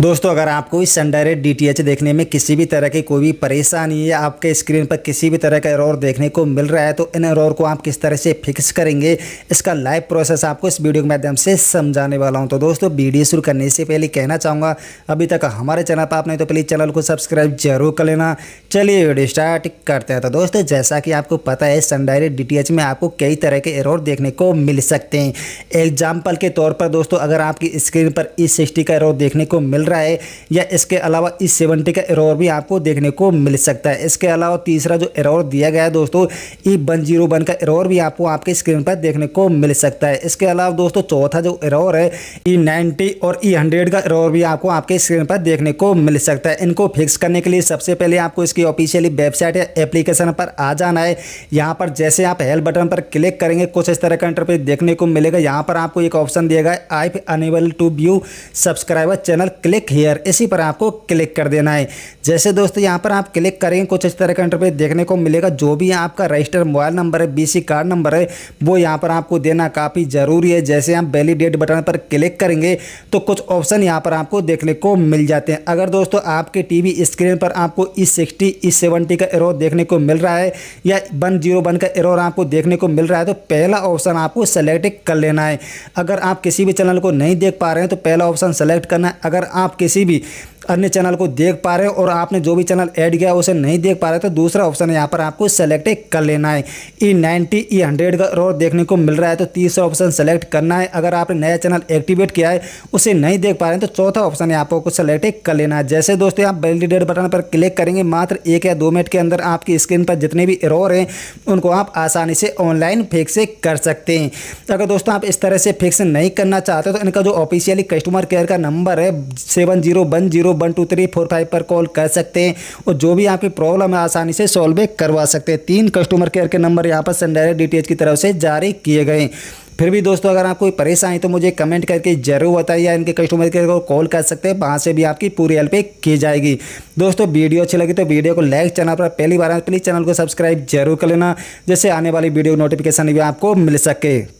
दोस्तों अगर आपको इस संडायरेक्ट डी देखने में किसी भी तरह की कोई भी परेशानी या आपके स्क्रीन पर किसी भी तरह का एरर देखने को मिल रहा है तो इन एरर को आप किस तरह से फिक्स करेंगे इसका लाइव प्रोसेस आपको इस वीडियो के माध्यम से समझाने वाला हूँ तो दोस्तों वीडियो शुरू करने से पहले कहना चाहूँगा अभी तक हमारे चैनल पर आपने तो प्लीज़ चैनल को सब्सक्राइब जरूर कर लेना चलिए वीडियो स्टार्ट करते हैं तो दोस्तों जैसा कि आपको पता है सन डायरेक्ट डीटीएच में आपको कई तरह के एरर देखने को मिल सकते हैं एग्जाम्पल के तौर पर दोस्तों अगर आपकी स्क्रीन पर ई e सिक्सटी का एरर देखने को मिल रहा है या इसके अलावा ई e सेवेंटी का एरर भी आपको देखने को मिल सकता है इसके अलावा तीसरा जो एरर दिया गया है दोस्तों ई वन जीरो वन का एरर भी आपको आपके स्क्रीन पर देखने को मिल सकता है इसके अलावा दोस्तों चौथा जो एरर है ई e नाइन्टी और ई हंड्रेड का एरर भी आपको आपके स्क्रीन पर देखने को मिल सकता है इनको फिक्स करने के लिए सबसे पहले आपको इसकी की ऑफिशियली वेबसाइट या एप्लीकेशन पर आ जाना है यहाँ पर जैसे आप हेल्प बटन पर क्लिक करेंगे कुछ इस तरह का इंटरफेस देखने को मिलेगा यहाँ पर आपको एक ऑप्शन दिया गया I enable to view subscriber channel click here इसी पर आपको क्लिक कर देना है जैसे दोस्तों यहाँ पर आप क्लिक करेंगे कुछ इस तरह का इंटरफेस देखने को मिलेगा जो भी आपका रजिस्टर मोबाइल नंबर है बी कार्ड नंबर है वो यहाँ पर आपको देना काफ़ी ज़रूरी है जैसे आप वैलीडेट बटन पर क्लिक करेंगे तो कुछ ऑप्शन यहाँ पर आपको देखने को मिल जाते हैं अगर दोस्तों आपके टीवी स्क्रीन पर आपको ई e ई सेवेंटी का एरो देखने को मिल रहा है या वन जीरो वन का एरो आपको देखने को मिल रहा है तो पहला ऑप्शन आपको सेलेक्ट कर लेना है अगर आप किसी भी चैनल को नहीं देख पा रहे हैं तो पहला ऑप्शन सेलेक्ट करना है अगर आप किसी भी अन्य चैनल को देख पा रहे हो और आपने जो भी चैनल ऐड किया उसे नहीं देख पा रहे तो दूसरा ऑप्शन यहाँ पर आपको सेलेक्ट कर लेना है ई नाइन्टी ई हंड्रेड का रोड देखने को मिल रहा है तो तीसरा ऑप्शन सेलेक्ट करना है अगर आपने नया चैनल एक्टिवेट किया है उसे नहीं देख पा रहे हैं तो चौथा ऑप्शन यहाँ पर सेलेक्ट कर लेना है जैसे दोस्तों आप वैलिडेट बटन पर क्लिक करेंगे मात्र एक या दो मिनट के अंदर आपकी स्क्रीन पर जितने भी एरोर हैं उनको आप आसानी से ऑनलाइन फिक्स कर सकते हैं अगर दोस्तों आप इस तरह से फिक्स नहीं करना चाहते तो इनका जो ऑफिशियली कस्टमर केयर का नंबर है seven zero one zero one two three four five पर कॉल कर सकते हैं और जो भी आपकी प्रॉब्लम है आसानी से सॉल्व करवा सकते हैं तीन कस्टमर केयर के नंबर यहाँ पर सनडायरेक्ट डी की तरफ से जारी किए गए फिर भी दोस्तों अगर आपको परेशानी तो मुझे कमेंट करके जरूर बताइए या इनके कस्टमर केयर को कॉल कर सकते हैं वहाँ से भी आपकी पूरी हेल्प की जाएगी दोस्तों वीडियो अच्छी लगी तो वीडियो को लाइक चैनल पर पहली बार प्लीज़ तो चैनल को सब्सक्राइब जरूर कर लेना जिससे आने वाली वीडियो नोटिफिकेशन भी आपको मिल सके